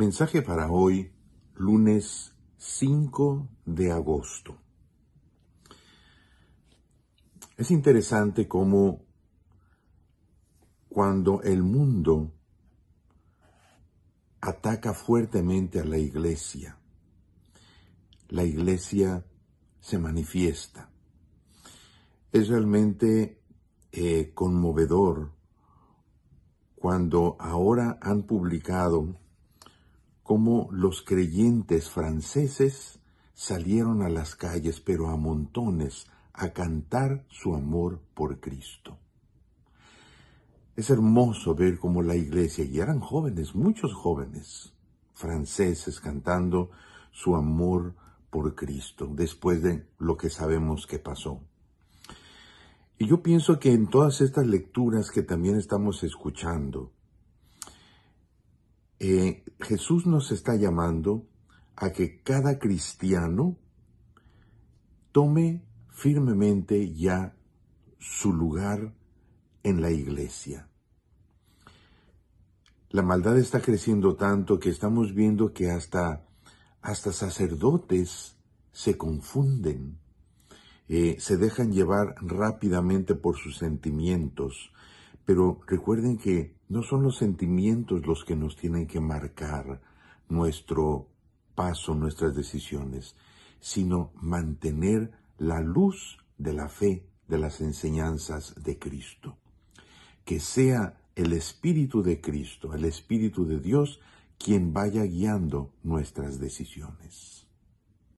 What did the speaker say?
Mensaje para hoy, lunes 5 de agosto. Es interesante cómo cuando el mundo ataca fuertemente a la iglesia, la iglesia se manifiesta. Es realmente eh, conmovedor cuando ahora han publicado cómo los creyentes franceses salieron a las calles, pero a montones, a cantar su amor por Cristo. Es hermoso ver cómo la iglesia, y eran jóvenes, muchos jóvenes franceses cantando su amor por Cristo, después de lo que sabemos que pasó. Y yo pienso que en todas estas lecturas que también estamos escuchando, eh, Jesús nos está llamando a que cada cristiano tome firmemente ya su lugar en la iglesia. La maldad está creciendo tanto que estamos viendo que hasta, hasta sacerdotes se confunden, eh, se dejan llevar rápidamente por sus sentimientos, pero recuerden que no son los sentimientos los que nos tienen que marcar nuestro paso, nuestras decisiones, sino mantener la luz de la fe, de las enseñanzas de Cristo. Que sea el Espíritu de Cristo, el Espíritu de Dios, quien vaya guiando nuestras decisiones.